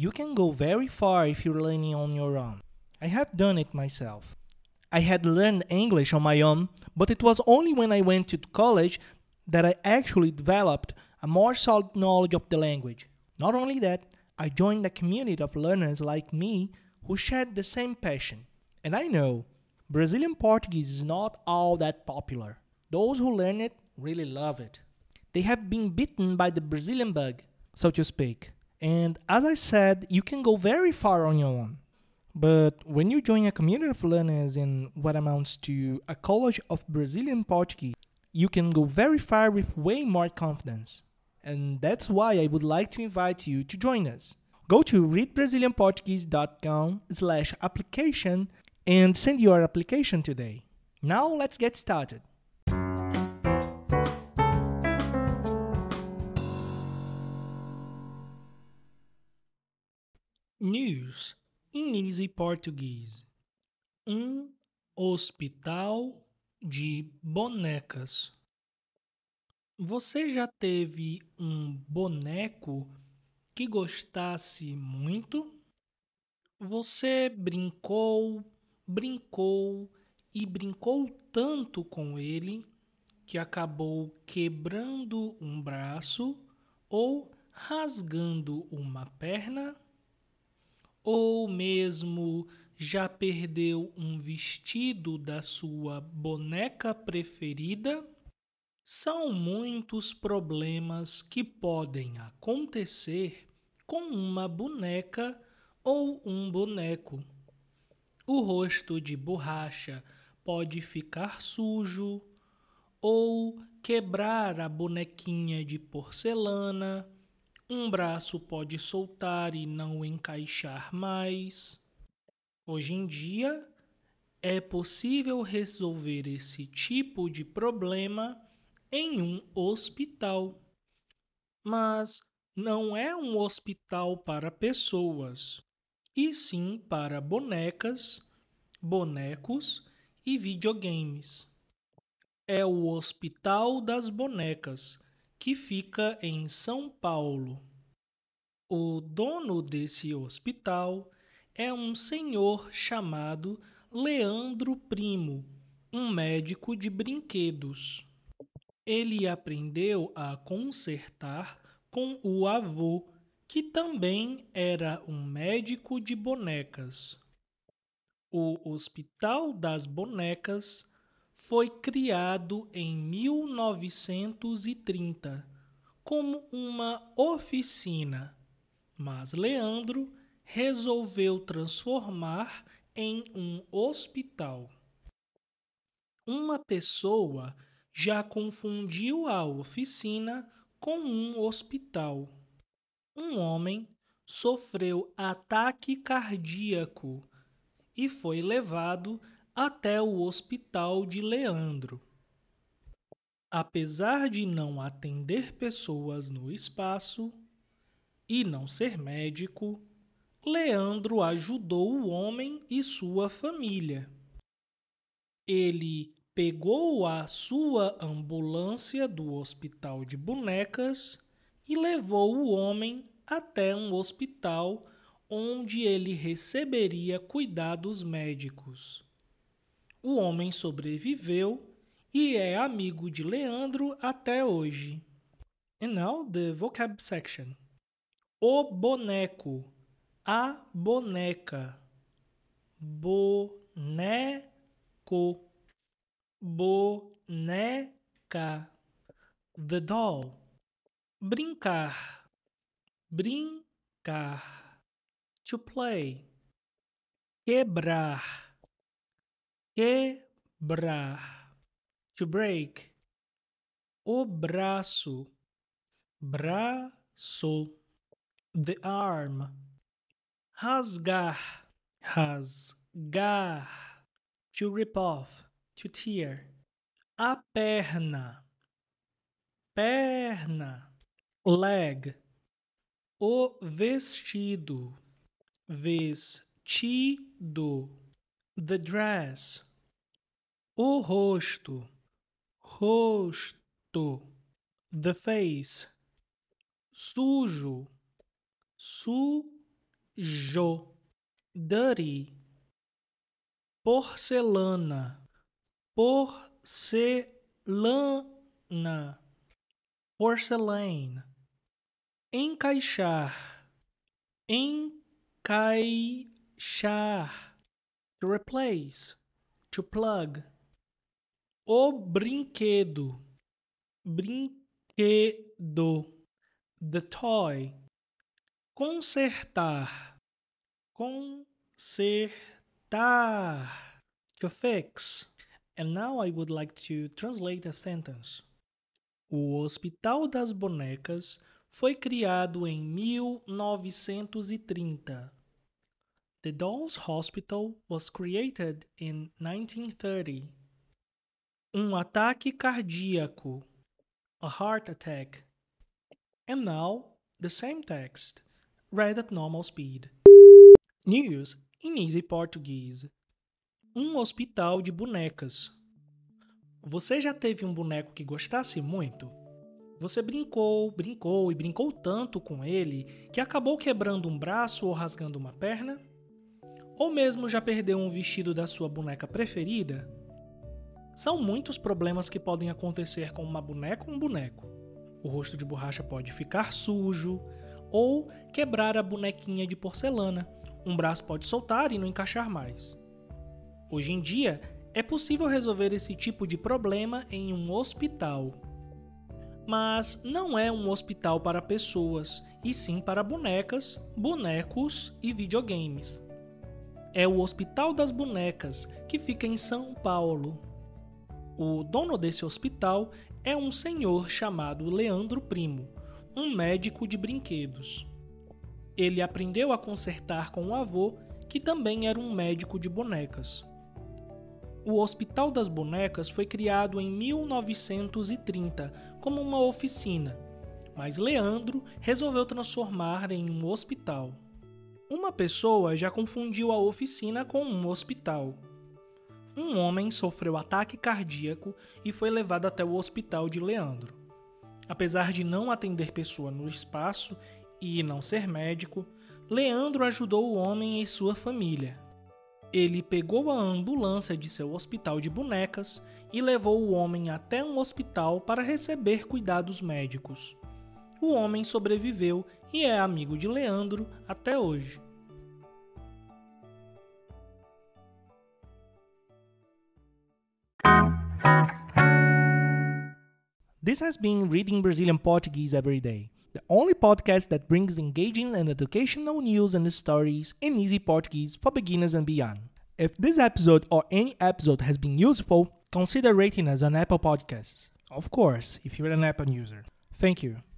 You can go very far if you're learning on your own. I have done it myself. I had learned English on my own, but it was only when I went to college that I actually developed a more solid knowledge of the language. Not only that, I joined a community of learners like me who shared the same passion. And I know, Brazilian Portuguese is not all that popular. Those who learn it really love it. They have been bitten by the Brazilian bug, so to speak. And as I said, you can go very far on your own. But when you join a community of learners in what amounts to a college of Brazilian Portuguese, you can go very far with way more confidence. And that's why I would like to invite you to join us. Go to readbrazilianportuguese.com slash application and send your application today. Now let's get started. News in easy português. Um hospital de bonecas. Você já teve um boneco que gostasse muito? Você brincou, brincou e brincou tanto com ele que acabou quebrando um braço ou rasgando uma perna? ou mesmo já perdeu um vestido da sua boneca preferida? São muitos problemas que podem acontecer com uma boneca ou um boneco. O rosto de borracha pode ficar sujo ou quebrar a bonequinha de porcelana um braço pode soltar e não encaixar mais. Hoje em dia, é possível resolver esse tipo de problema em um hospital. Mas não é um hospital para pessoas, e sim para bonecas, bonecos e videogames. É o Hospital das Bonecas que fica em São Paulo. O dono desse hospital é um senhor chamado Leandro Primo, um médico de brinquedos. Ele aprendeu a consertar com o avô, que também era um médico de bonecas. O Hospital das Bonecas foi criado em 1930 como uma oficina, mas Leandro resolveu transformar em um hospital. Uma pessoa já confundiu a oficina com um hospital. Um homem sofreu ataque cardíaco e foi levado até o hospital de Leandro. Apesar de não atender pessoas no espaço e não ser médico, Leandro ajudou o homem e sua família. Ele pegou a sua ambulância do hospital de bonecas e levou o homem até um hospital onde ele receberia cuidados médicos. O homem sobreviveu e é amigo de Leandro até hoje. And now the vocab section. O boneco. A boneca. Boneco. Boneca. The doll. Brincar. Brincar. To play. Quebrar Quebrar. To break. O braço. Braço. The arm. Rasgar. Rasgar. To rip off. To tear. A perna. Perna. Leg. O vestido. Vestido. The dress. O rosto, rosto, the face. Sujo, sujo, dirty. Porcelana, porcelana, porcelain. Encaixar, encaixar, to replace, to plug. O brinquedo. Brinquedo. The toy. Consertar. Consertar. To fix. And now I would like to translate a sentence. O Hospital das Bonecas foi criado em 1930. The Dolls Hospital was created in 1930 um ataque cardíaco, a heart attack. And now, the same text, read at normal speed. News in easy Portuguese. Um hospital de bonecas. Você já teve um boneco que gostasse muito? Você brincou, brincou e brincou tanto com ele que acabou quebrando um braço ou rasgando uma perna? Ou mesmo já perdeu um vestido da sua boneca preferida? São muitos problemas que podem acontecer com uma boneca ou um boneco. O rosto de borracha pode ficar sujo ou quebrar a bonequinha de porcelana. Um braço pode soltar e não encaixar mais. Hoje em dia, é possível resolver esse tipo de problema em um hospital. Mas não é um hospital para pessoas, e sim para bonecas, bonecos e videogames. É o Hospital das Bonecas, que fica em São Paulo, o dono desse hospital é um senhor chamado Leandro Primo, um médico de brinquedos. Ele aprendeu a consertar com o avô, que também era um médico de bonecas. O Hospital das Bonecas foi criado em 1930 como uma oficina, mas Leandro resolveu transformar em um hospital. Uma pessoa já confundiu a oficina com um hospital um homem sofreu ataque cardíaco e foi levado até o hospital de Leandro. Apesar de não atender pessoa no espaço e não ser médico, Leandro ajudou o homem e sua família. Ele pegou a ambulância de seu hospital de bonecas e levou o homem até um hospital para receber cuidados médicos. O homem sobreviveu e é amigo de Leandro até hoje. This has been Reading Brazilian Portuguese Every Day, the only podcast that brings engaging and educational news and stories in easy Portuguese for beginners and beyond. If this episode or any episode has been useful, consider rating us on Apple Podcasts. Of course, if you're an Apple user. Thank you.